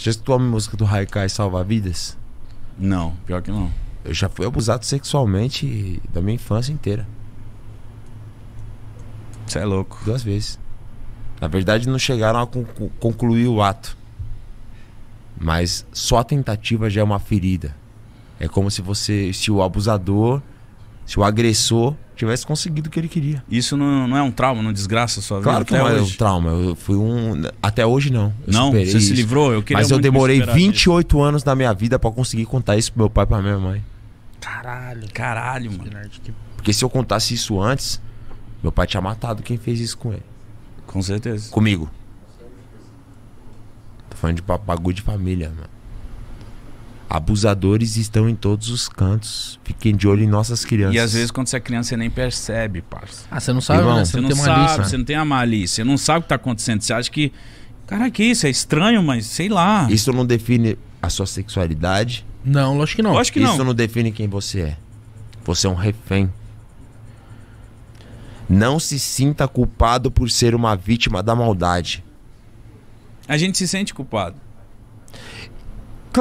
Já escutou a música do Haikai Salvar Vidas? Não, pior que não. Eu já fui abusado sexualmente da minha infância inteira. Você é louco. Duas vezes. Na verdade, não chegaram a concluir o ato. Mas só a tentativa já é uma ferida. É como se você, se o abusador se o agressor tivesse conseguido o que ele queria. Isso não, não é um trauma, não desgraça a sua vida? Claro que não é um trauma. Eu fui um. Até hoje não. Eu não, você isso. se livrou? Eu queria Mas eu demorei 28 isso. anos da minha vida para conseguir contar isso pro meu pai e pra minha mãe. Caralho. Caralho, mano. Porque se eu contasse isso antes, meu pai tinha matado quem fez isso com ele. Com certeza. Comigo. Tô falando de bagulho de família, mano. Abusadores estão em todos os cantos. Fiquem de olho em nossas crianças. E às vezes, quando você é criança, você nem percebe, parça. Ah, você não sabe, né? Irmão, né? Você, você não, não sabe, malícia. você não tem a malícia, você não sabe o que está acontecendo. Você acha que. Cara, que isso? É estranho, mas sei lá. Isso não define a sua sexualidade? Não, lógico que não. Lógico que não. isso não. não define quem você é. Você é um refém. Não se sinta culpado por ser uma vítima da maldade. A gente se sente culpado.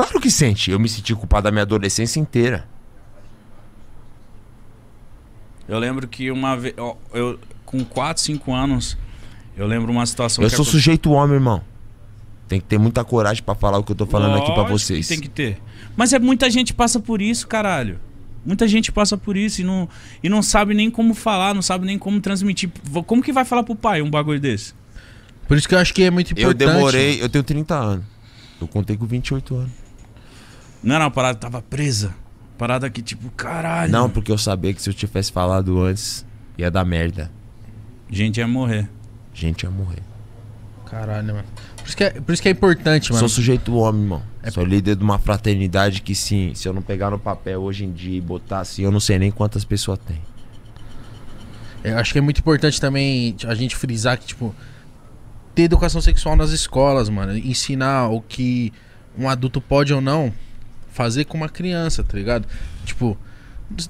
Claro que sente. Eu me senti culpado a minha adolescência inteira. Eu lembro que uma vez. Eu, com 4, 5 anos, eu lembro uma situação. Eu sou aconteceu... sujeito homem, irmão. Tem que ter muita coragem para falar o que eu tô falando Lógico aqui para vocês. Que tem que ter. Mas é muita gente passa por isso, caralho. Muita gente passa por isso e não, e não sabe nem como falar, não sabe nem como transmitir. Como que vai falar pro pai um bagulho desse? Por isso que eu acho que é muito importante. Eu demorei, né? eu tenho 30 anos. Eu contei com 28 anos. Não era uma parada, tava presa. Parada que, tipo, caralho. Não, porque eu sabia que se eu tivesse falado antes, ia dar merda. Gente ia morrer. Gente ia morrer. Caralho, né, mano. Por isso que é, por isso que é importante, mano. Sou sujeito homem, mano. É Sou líder de uma fraternidade que, sim, se eu não pegar no papel hoje em dia e botar assim, eu não sei nem quantas pessoas tem. É, acho que é muito importante também a gente frisar que, tipo, ter educação sexual nas escolas, mano. Ensinar o que um adulto pode ou não fazer com uma criança, tá ligado? Tipo,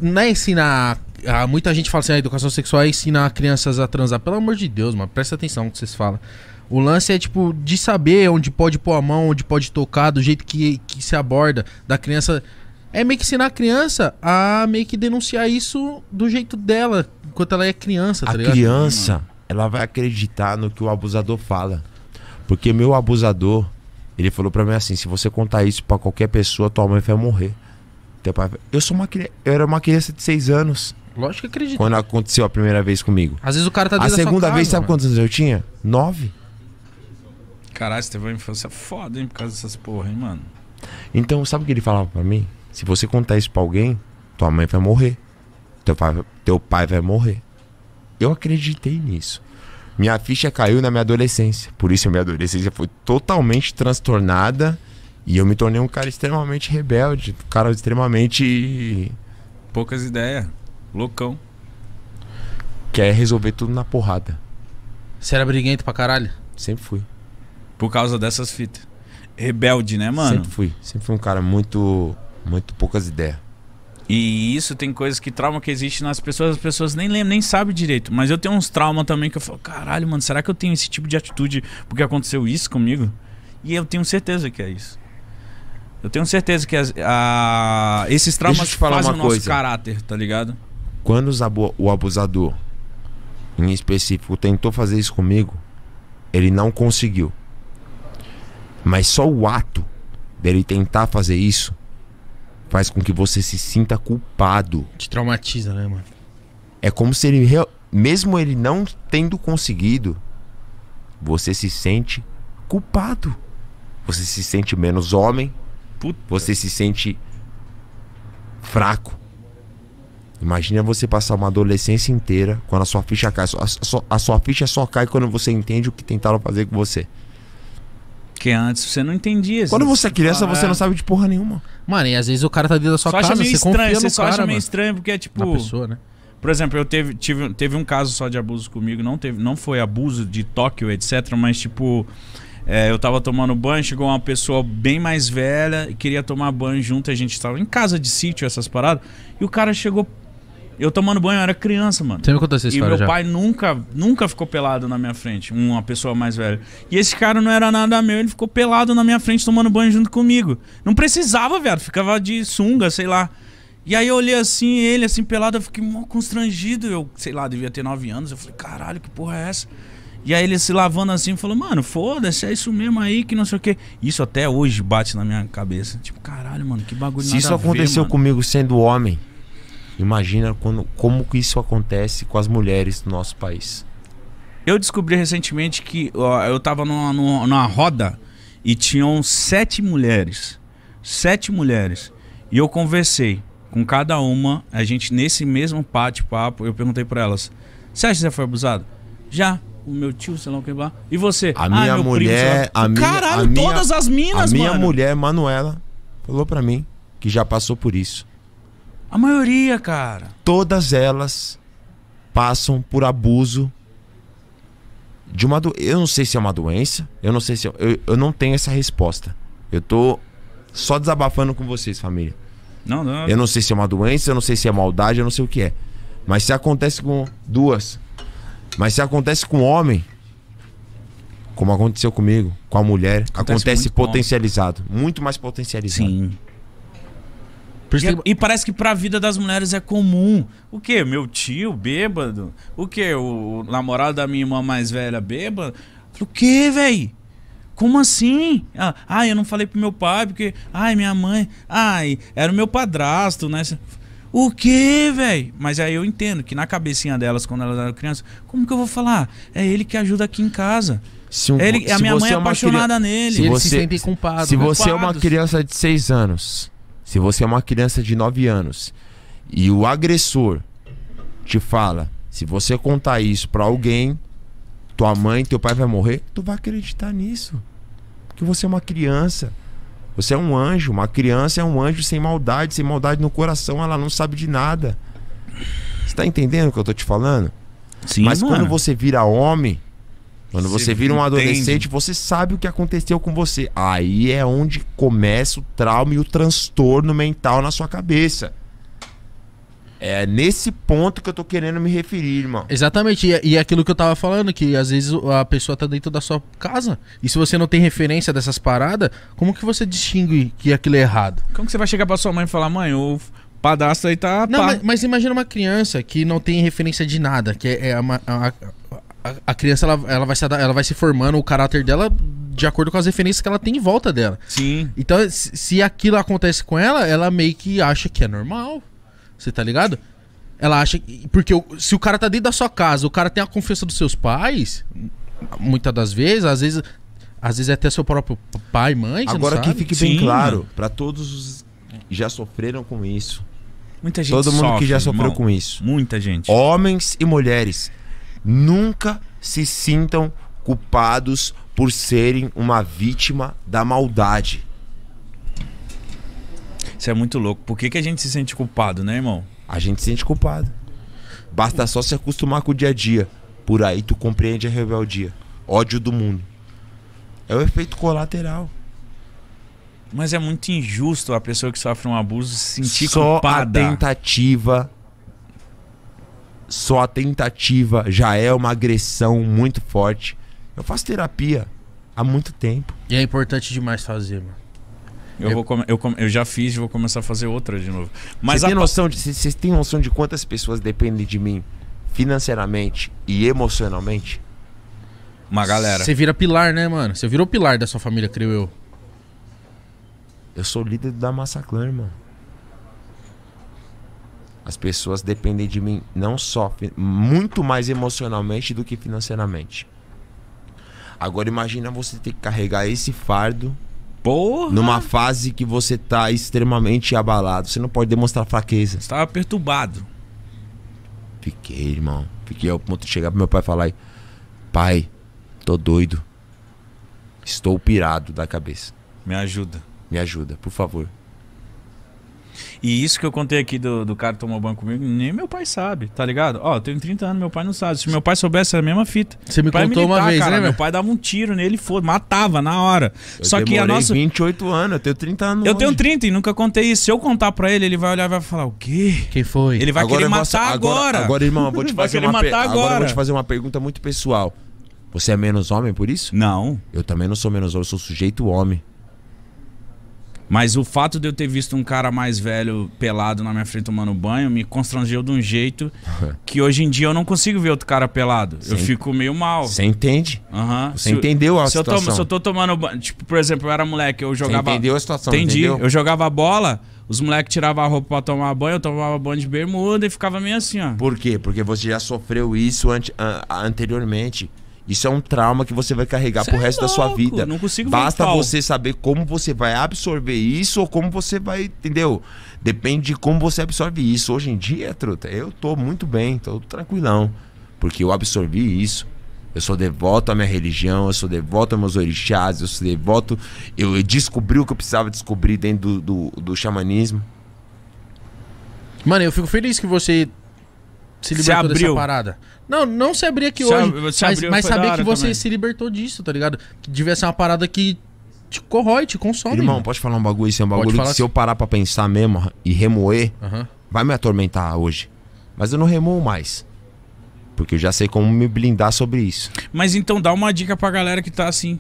não é ensinar. A, muita gente fala assim, a ah, educação sexual é ensinar crianças a transar. Pelo amor de Deus, mano, presta atenção no que vocês falam. O lance é, tipo, de saber onde pode pôr a mão, onde pode tocar, do jeito que, que se aborda, da criança. É meio que ensinar a criança a meio que denunciar isso do jeito dela, enquanto ela é criança, tá a ligado? A criança, ela vai acreditar no que o abusador fala. Porque meu abusador, ele falou para mim assim: se você contar isso para qualquer pessoa, tua mãe vai morrer. Teu pai vai... Eu sou uma criança, eu era uma criança de seis anos. Lógico que acredito. Quando aconteceu a primeira vez comigo. Às vezes o cara tá A segunda vez, casa, sabe mano. quantos anos eu tinha? Nove. Caralho, você teve uma infância foda, hein, por causa dessas porra, hein, mano. Então, sabe o que ele falava para mim? Se você contar isso pra alguém, tua mãe vai morrer. Teu pai, teu pai vai morrer. Eu acreditei nisso. Minha ficha caiu na minha adolescência. Por isso minha adolescência foi totalmente transtornada e eu me tornei um cara extremamente rebelde, um cara extremamente poucas ideias, loucão. Quer resolver tudo na porrada. Você era briguento pra caralho? Sempre fui. Por causa dessas fitas. Rebelde, né, mano? Sempre fui. Sempre fui um cara muito muito poucas ideias. E isso tem coisas que trauma que existe nas pessoas, as pessoas nem lembram, nem sabem direito. Mas eu tenho uns traumas também que eu falo, caralho, mano, será que eu tenho esse tipo de atitude porque aconteceu isso comigo? E eu tenho certeza que é isso. Eu tenho certeza que as, a, esses traumas fazem o nosso coisa. caráter, tá ligado? Quando o abusador, em específico, tentou fazer isso comigo, ele não conseguiu. Mas só o ato dele tentar fazer isso faz com que você se sinta culpado. Te traumatiza, né, mano? É como se ele, mesmo ele não tendo conseguido, você se sente culpado. Você se sente menos homem. Puta. Você se sente fraco. Imagina você passar uma adolescência inteira quando a sua ficha cai. A sua, a sua ficha só cai quando você entende o que tentaram fazer com você. Porque antes você não entendia. Quando você é criança, ah, você não sabe de porra nenhuma. Mano, e às vezes o cara tá dentro da sua só casa, acha meio você estranho, confia você só cara, acha meio mano. estranho porque é tipo... Na pessoa, né? Por exemplo, eu teve, tive, teve um caso só de abuso comigo, não, teve, não foi abuso de Tóquio, etc, mas tipo... É, eu tava tomando banho, chegou uma pessoa bem mais velha, e queria tomar banho junto, a gente tava em casa de sítio, essas paradas, e o cara chegou eu tomando banho, eu era criança, mano. Tem me contou essa história E meu já. pai nunca, nunca ficou pelado na minha frente, uma pessoa mais velha. E esse cara não era nada meu, ele ficou pelado na minha frente tomando banho junto comigo. Não precisava, velho, ficava de sunga, sei lá. E aí eu olhei assim, ele assim pelado, eu fiquei mó constrangido. Eu, sei lá, devia ter nove anos. Eu falei, caralho, que porra é essa? E aí ele se lavando assim, falou, mano, foda-se, é isso mesmo aí, que não sei o quê. Isso até hoje bate na minha cabeça. Tipo, caralho, mano, que bagulho Se isso aconteceu comigo sendo homem, Imagina quando, como isso acontece com as mulheres do nosso país. Eu descobri recentemente que ó, eu estava numa, numa roda e tinham sete mulheres. Sete mulheres. E eu conversei com cada uma, a gente nesse mesmo bate-papo, eu perguntei para elas: Você acha que você foi abusado? Já. O meu tio, sei lá o que lá. E você? A ah, minha mulher. Primo, a minha, Caralho, a minha, todas as minas, mano. A minha mano. mulher, Manuela, falou para mim que já passou por isso. A maioria, cara. Todas elas passam por abuso de uma do... eu não sei se é uma doença, eu não sei se é... eu, eu não tenho essa resposta. Eu tô só desabafando com vocês, família. Não, não. Eu não sei se é uma doença, eu não sei se é maldade, eu não sei o que é. Mas se acontece com duas, mas se acontece com homem, como aconteceu comigo, com a mulher, acontece, acontece potencializado, muito mais potencializado. Sim. E, é e, parece que pra vida das mulheres é comum. O que? Meu tio bêbado? O que? O, o namorado da minha irmã mais velha bêbado? O que, velho? Como assim? Ah, ah, eu não falei pro meu pai porque. Ai, minha mãe. Ai, era o meu padrasto, né? O que, velho? Mas aí eu entendo que na cabecinha delas, quando elas eram crianças, como que eu vou falar? É ele que ajuda aqui em casa. Se um, ele, se a minha mãe é, é apaixonada criança, nele. Se você, se, culpado, se você é uma criança de seis anos se você é uma criança de 9 anos e o agressor te fala, se você contar isso para alguém, tua mãe, teu pai vai morrer, tu vai acreditar nisso. Que você é uma criança. Você é um anjo, uma criança é um anjo sem maldade, sem maldade no coração, ela não sabe de nada. Você tá entendendo o que eu tô te falando? Sim, Mas mano. quando você vira homem, quando você, você vira um adolescente, entende. você sabe o que aconteceu com você. Aí é onde começa o trauma e o transtorno mental na sua cabeça. É nesse ponto que eu tô querendo me referir, irmão. Exatamente, e, é, e é aquilo que eu tava falando, que às vezes a pessoa tá dentro da sua casa, e se você não tem referência dessas paradas, como que você distingue que aquilo é errado? Como que você vai chegar pra sua mãe e falar, mãe, o padastro aí tá... Não, mas, mas, imagina uma criança que não tem referência de nada, que é, é uma, a, a, criança ela, ela, vai se, ela vai se formando o caráter dela de acordo com as referências que ela tem em volta dela. Sim. Então, se aquilo acontece com ela, ela meio que acha que é normal. Você tá ligado? Ela acha. Que, porque se o cara tá dentro da sua casa, o cara tem a confiança dos seus pais, muitas das vezes, às vezes. Às vezes é até seu próprio pai, mãe. Agora que fique bem Sim. claro, para todos os que já sofreram com isso. Muita gente Todo mundo sofre, que já sofreu irmão. com isso. Muita gente. Homens e mulheres. Nunca se sintam culpados por serem uma vítima da maldade. Isso é muito louco. Por que, que a gente se sente culpado, né, irmão? A gente se sente culpado. Basta só se acostumar com o dia a dia. Por aí tu compreende a rebeldia. Ódio do mundo. É o efeito colateral. Mas é muito injusto a pessoa que sofre um abuso se sentir só culpada. Só a tentativa só a tentativa já é uma agressão muito forte. Eu faço terapia há muito tempo. E é importante demais fazer, mano. Eu, eu, é- vou come, eu, eu já fiz e vou começar a fazer outra de novo. Mas Vocês têm noção, de, noção de quantas pessoas dependem de mim financeiramente e emocionalmente? Uma galera. Você vira pilar, né, mano? Você virou pilar da sua família, creio eu. Eu sou líder da Massaclan, mano. As pessoas dependem de mim não só, muito mais emocionalmente do que financeiramente. Agora imagina você ter que carregar esse fardo Porra. numa fase que você está extremamente abalado. Você não pode demonstrar fraqueza. Estava perturbado. Fiquei, irmão. Fiquei ao ponto de chegar pro meu pai e falar: Pai, tô doido. Estou pirado da cabeça. Me ajuda. Me ajuda, por favor. E isso que eu contei aqui do, do cara que tomou banho comigo, nem meu pai sabe, tá ligado? Ó, eu tenho 30 anos, meu pai não sabe. Se meu pai soubesse, era a mesma fita. Você me pai contou militar, uma vez, cara, né? Meu pai dava um tiro nele e matava na hora. Eu Só que a nossa. 28 anos, eu tenho 30 anos. Eu hoje. tenho 30 e nunca contei isso. Se eu contar pra ele, ele vai olhar e vai falar: o quê? Quem foi? Ele vai agora querer matar agora. Agora, agora irmão, eu vou te fazer uma per... agora. agora eu vou te fazer uma pergunta muito pessoal. Você é menos homem por isso? Não. Eu também não sou menos homem, eu sou sujeito homem. Mas o fato de eu ter visto um cara mais velho pelado na minha frente tomando banho me constrangeu de um jeito que hoje em dia eu não consigo ver outro cara pelado. Cê eu fico meio mal. Você entende? Uhum. Você entendeu a se situação. Eu tô, se eu tô tomando banho. Tipo, por exemplo, eu era moleque, eu jogava. Cê entendeu a situação? Entendi. Entendeu? Eu jogava bola. Os moleques tiravam a roupa pra tomar banho, eu tomava banho de bermuda e ficava meio assim, ó. Por quê? Porque você já sofreu isso an anteriormente. Isso é um trauma que você vai carregar você pro é resto da sua vida. Não consigo Basta você saber como você vai absorver isso ou como você vai, entendeu? Depende de como você absorve isso. Hoje em dia, truta, eu tô muito bem, tô tranquilão. Porque eu absorvi isso. Eu sou devoto à minha religião, eu sou devoto aos meus orixás, eu sou devoto. Eu descobri o que eu precisava descobrir dentro do, do, do xamanismo. Mano, eu fico feliz que você se libertou se dessa parada. Não, não se abrir aqui se hoje. Ab mas, abriu, mas saber que você também. se libertou disso, tá ligado? Que devia ser uma parada que te corrói, te consome. Irmão, mano. pode falar um bagulho isso? É um bagulho que se eu parar pra pensar mesmo e remoer, vai me atormentar hoje. Mas eu não remoo mais. Porque eu já sei como me blindar sobre isso. Mas então dá uma dica pra galera que tá assim.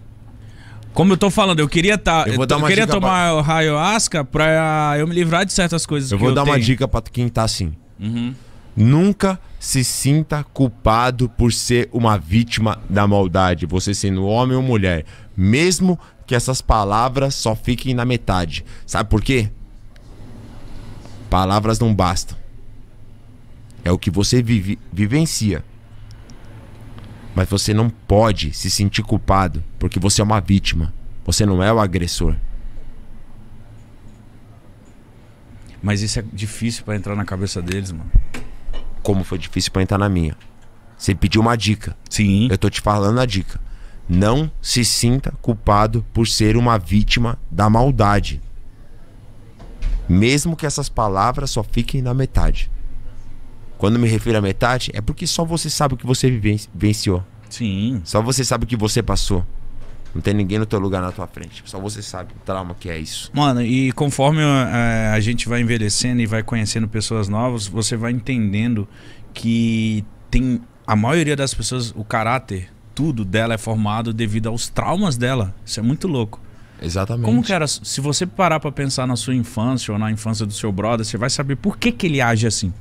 Como eu tô falando, eu queria tá, eu, eu queria tomar pra... o raio asca pra eu me livrar de certas coisas. Eu vou eu dar tenho. uma dica pra quem tá assim. Uhum. Nunca se sinta culpado por ser uma vítima da maldade, você sendo homem ou mulher, mesmo que essas palavras só fiquem na metade. Sabe por quê? Palavras não bastam. É o que você vive, vivencia. Mas você não pode se sentir culpado porque você é uma vítima. Você não é o agressor. Mas isso é difícil para entrar na cabeça deles, mano como foi difícil pra entrar na minha. Você pediu uma dica. Sim. Eu tô te falando a dica. Não se sinta culpado por ser uma vítima da maldade. Mesmo que essas palavras só fiquem na metade. Quando me refiro à metade, é porque só você sabe o que você vivenciou. Sim. Só você sabe o que você passou. Não tem ninguém no teu lugar na tua frente. Só você sabe o trauma que é isso. Mano, e conforme a, é, a gente vai envelhecendo e vai conhecendo pessoas novas, você vai entendendo que tem. A maioria das pessoas, o caráter, tudo dela é formado devido aos traumas dela. Isso é muito louco. Exatamente. Como que era? Se você parar para pensar na sua infância ou na infância do seu brother, você vai saber por que, que ele age assim.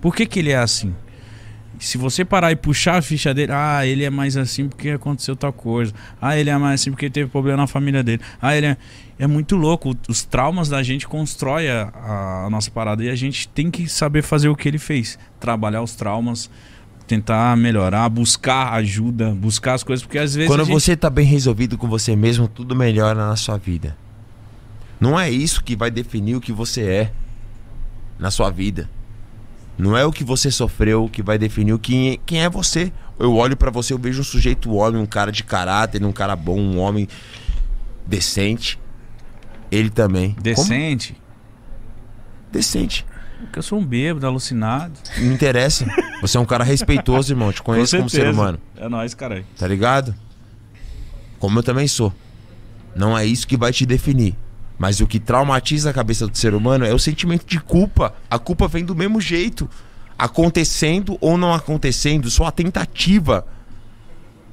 Por que, que ele é assim? se você parar e puxar a ficha dele, ah, ele é mais assim porque aconteceu tal coisa. Ah, ele é mais assim porque teve problema na família dele. Ah, ele é. É muito louco. Os traumas da gente constrói a, a nossa parada e a gente tem que saber fazer o que ele fez. Trabalhar os traumas, tentar melhorar, buscar ajuda, buscar as coisas, porque às vezes. Quando gente... você tá bem resolvido com você mesmo, tudo melhora na sua vida. Não é isso que vai definir o que você é na sua vida. Não é o que você sofreu que vai definir quem, é, quem é você. Eu olho para você, eu vejo um sujeito homem, um cara de caráter, um cara bom, um homem decente. Ele também. Decente? Como? Decente. Porque eu sou um bêbado, alucinado. Não interessa. Você é um cara respeitoso, irmão. Eu te conheço Com como ser humano. É nóis, caralho. Tá ligado? Como eu também sou. Não é isso que vai te definir. Mas o que traumatiza a cabeça do ser humano é o sentimento de culpa. A culpa vem do mesmo jeito. Acontecendo ou não acontecendo, só a tentativa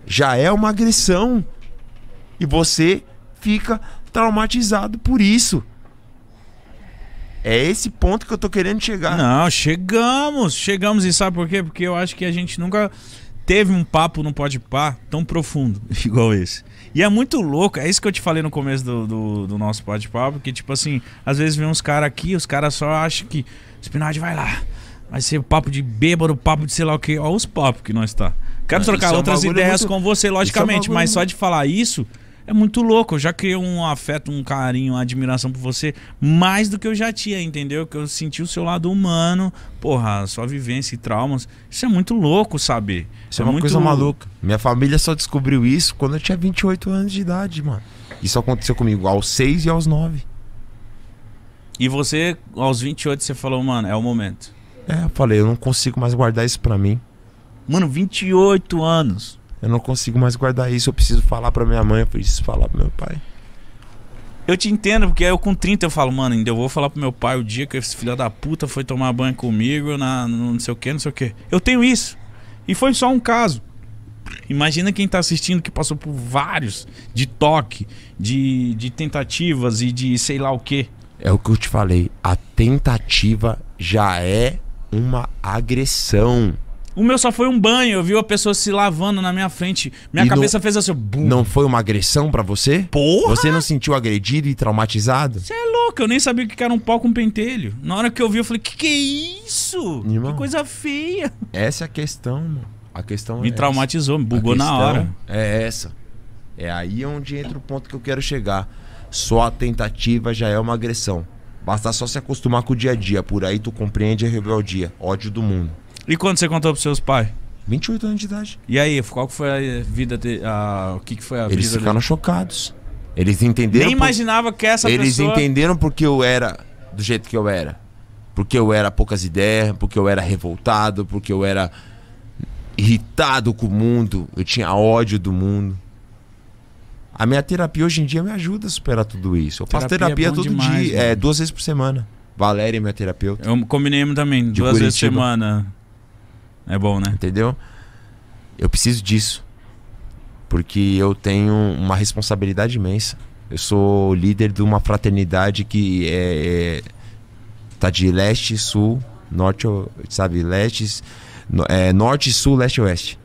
já é uma agressão. E você fica traumatizado por isso. É esse ponto que eu tô querendo chegar. Não, chegamos, chegamos e sabe por quê? Porque eu acho que a gente nunca teve um papo no pode pá tão profundo igual esse. E é muito louco, é isso que eu te falei no começo do, do, do nosso bate-papo, que tipo assim, às vezes vem uns caras aqui, os caras só acham que Spinard vai lá, vai ser papo de bêbado, papo de sei lá o quê. Olha os papos que nós tá. Quero trocar é, outras ideias muito... com você, é logicamente, é mas só de falar isso é muito louco. Eu já criei um afeto, um carinho, uma admiração por você, mais do que eu já tinha, entendeu? Que eu senti o seu lado humano, porra, sua vivência e traumas. Isso é muito louco saber. Isso é, é uma coisa maluca. Minha família só descobriu isso quando eu tinha 28 anos de idade, mano. Isso aconteceu comigo aos 6 e aos 9. E você, aos 28, você falou, mano, é o momento. É, eu falei, eu não consigo mais guardar isso pra mim. Mano, 28 anos. Eu não consigo mais guardar isso, eu preciso falar para minha mãe, eu preciso falar para meu pai. Eu te entendo, porque eu com 30 eu falo, mano, ainda eu vou falar pro meu pai o dia que esse filho da puta foi tomar banho comigo, na, não sei o que, não sei o que. Eu tenho isso. E foi só um caso. Imagina quem tá assistindo que passou por vários de toque, de, de tentativas e de sei lá o que. É o que eu te falei. A tentativa já é uma agressão. O meu só foi um banho, eu vi a pessoa se lavando na minha frente. Minha e cabeça fez assim, bum. Não foi uma agressão para você? Porra! Você não sentiu agredido e traumatizado? Você é louco, eu nem sabia que era um pau com um pentelho. Na hora que eu vi, eu falei, que que é isso? Irmão, que coisa feia. Essa é a questão, mano. A questão Me é traumatizou, essa. me bugou na hora. É essa. É aí onde entra o ponto que eu quero chegar. Só a tentativa já é uma agressão. Basta só se acostumar com o dia a dia. Por aí tu compreende a rebeldia, ódio do mundo. E quando você contou pros seus pais? 28 anos de idade. E aí, qual que foi a vida de, a, o que, que foi a Eles vida ficaram chocados. Eles entenderam. Nem por... imaginava que essa Eles pessoa... entenderam porque eu era do jeito que eu era. Porque eu era poucas ideias, porque eu era revoltado, porque eu era irritado com o mundo, eu tinha ódio do mundo. A minha terapia hoje em dia me ajuda a superar tudo isso. Eu terapia faço terapia é todo demais, dia, é, né? duas vezes por semana. Valéria, é minha terapeuta. Eu combinei também, duas Curitiba. vezes por semana. É bom, né? Entendeu? Eu preciso disso. Porque eu tenho uma responsabilidade imensa. Eu sou líder de uma fraternidade que é, é tá de leste, sul, norte, sabe, leste, é, norte, sul, leste, oeste.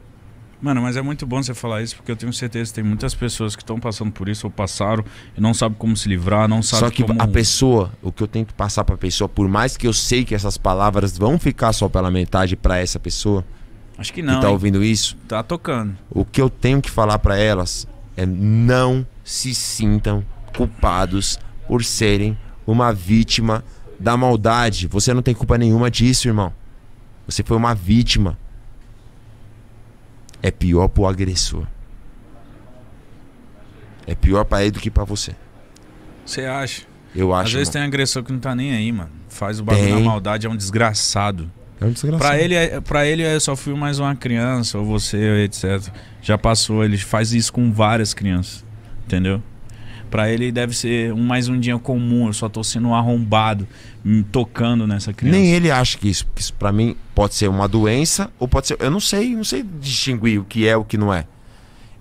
Mano, mas é muito bom você falar isso, porque eu tenho certeza que tem muitas pessoas que estão passando por isso ou passaram e não sabem como se livrar, não sabem Só que como... a pessoa, o que eu tento passar pra pessoa, por mais que eu sei que essas palavras vão ficar só pela metade para essa pessoa. Acho que não. Que tá ouvindo isso? Tá tocando. O que eu tenho que falar para elas é não se sintam culpados por serem uma vítima da maldade. Você não tem culpa nenhuma disso, irmão. Você foi uma vítima é pior pro agressor. É pior para ele do que para você. Você acha? Eu acho. Às vezes mano. tem agressor que não tá nem aí, mano. Faz o bagulho tem. na maldade, é um desgraçado. É um desgraçado. Pra ele, é, pra ele é, eu só fui mais uma criança, ou você, etc. Já passou, ele faz isso com várias crianças. Entendeu? Para ele deve ser um mais um dia comum, eu só tô sendo arrombado, hum, tocando nessa criança. Nem ele acha que isso, que isso para mim pode ser uma doença ou pode ser, eu não sei, não sei distinguir o que é o que não é.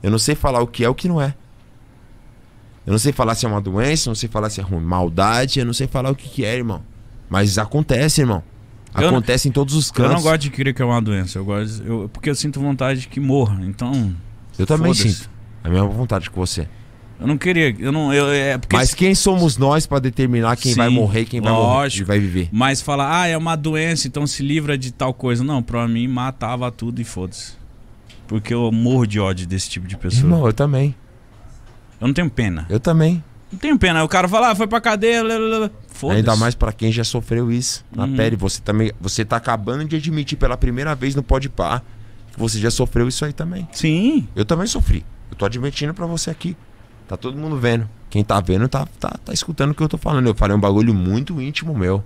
Eu não sei falar o que é o que não é. Eu não sei falar se é uma doença, eu não sei falar se é ruim, maldade, eu não sei falar o que, que é, irmão. Mas acontece, irmão. Acontece não, em todos os cantos. Eu não gosto de crer que é uma doença. Eu gosto, eu, porque eu sinto vontade de que morra. Então. Eu também sinto. É a mesma vontade que você. Eu não queria. Eu não, eu, é porque mas quem somos nós para determinar quem Sim, vai morrer, quem vai morrer e vai viver? Mas falar, ah, é uma doença, então se livra de tal coisa. Não, pra mim matava tudo e foda-se. Porque eu morro de ódio desse tipo de pessoa. Não, eu também. Eu não tenho pena. Eu também. Não tenho pena. O cara fala, ah, foi pra cadeia. Foda-se. Ainda mais para quem já sofreu isso na uhum. pele. Você também. Você tá acabando de admitir pela primeira vez no Pode Par que você já sofreu isso aí também. Sim. Eu também sofri. Eu tô admitindo para você aqui. Tá todo mundo vendo. Quem tá vendo tá, tá, tá escutando o que eu tô falando. Eu falei um bagulho muito íntimo meu.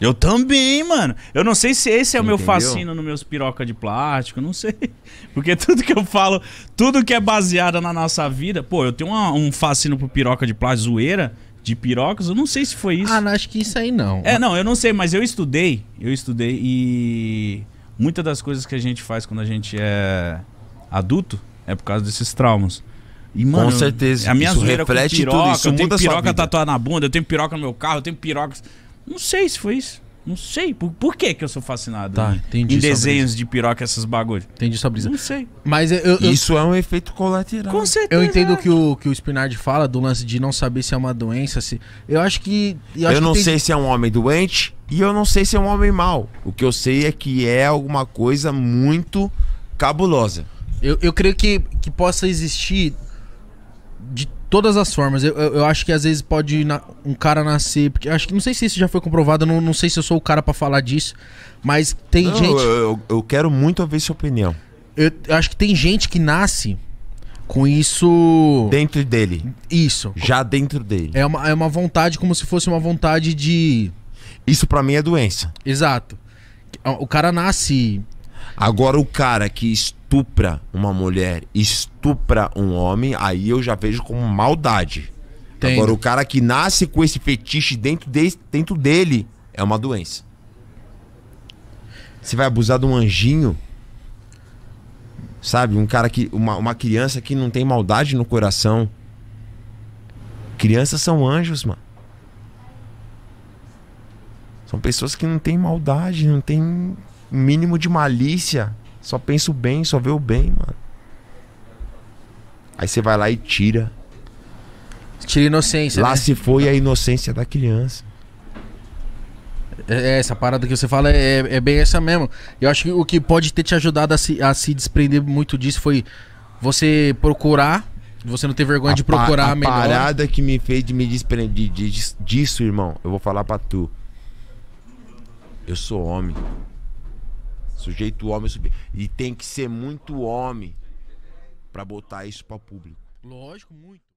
Eu também, mano. Eu não sei se esse é o meu fascino no meus piroca de plástico, não sei. Porque tudo que eu falo, tudo que é baseado na nossa vida, pô, eu tenho uma, um fascino pro piroca de plástico, zoeira de pirocas, eu não sei se foi isso. Ah, não, acho que isso aí não. É, não, eu não sei, mas eu estudei, eu estudei e muitas das coisas que a gente faz quando a gente é adulto é por causa desses traumas. E, mano, com certeza. A minha isso reflete piroca, tudo isso. Eu tenho muda piroca tatuada na bunda, eu tenho piroca no meu carro, eu tenho piroca. Não sei se foi isso. Não sei. Por, por que que eu sou fascinado? Tá, né? entendi. Em desenhos de piroca, essas bagulhas? Entendi sua brisa. Não sei. Mas eu, eu, Isso eu... é um efeito colateral. Com certeza. Eu entendo é. que o que o Spinardi fala do lance de não saber se é uma doença. Se... Eu acho que. Eu, acho não que tem... sei se é um homem doente e eu não sei se é um homem mau. O que eu sei é que é alguma coisa muito cabulosa. Eu, eu creio que, que possa existir de todas as formas. Eu, eu, eu, acho que às vezes pode na, um cara nascer. Porque acho que não sei se isso já foi comprovado, não, não sei se eu sou o cara para falar disso. Mas tem não, gente. Eu, eu, quero muito ouvir sua opinião. Eu, eu acho que tem gente que nasce com isso. Dentro dele. Isso. Já dentro dele. É uma, é uma vontade, como se fosse uma vontade de. Isso para mim é doença. Exato. O cara nasce Agora, o cara que estupra uma mulher, estupra um homem, aí eu já vejo como maldade. Entendo. Agora, o cara que nasce com esse fetiche dentro, de, dentro dele é uma doença. Você vai abusar de um anjinho, sabe? Um cara que. Uma, uma criança que não tem maldade no coração. Crianças são anjos, mano. São pessoas que não têm maldade, não têm mínimo de malícia. Só pensa o bem, só vê o bem, mano. Aí você vai lá e tira. Tira inocência. Lá né? se foi a inocência da criança. É, é essa parada que você fala é, é, é bem essa mesmo. Eu acho que o que pode ter te ajudado a se, a se desprender muito disso foi você procurar, você não ter vergonha a de procurar a melhor. A parada que me fez de me desprender disso, irmão, eu vou falar pra tu. Eu sou homem. Sujeito homem subir. E tem que ser muito homem para botar isso para público. Lógico, muito.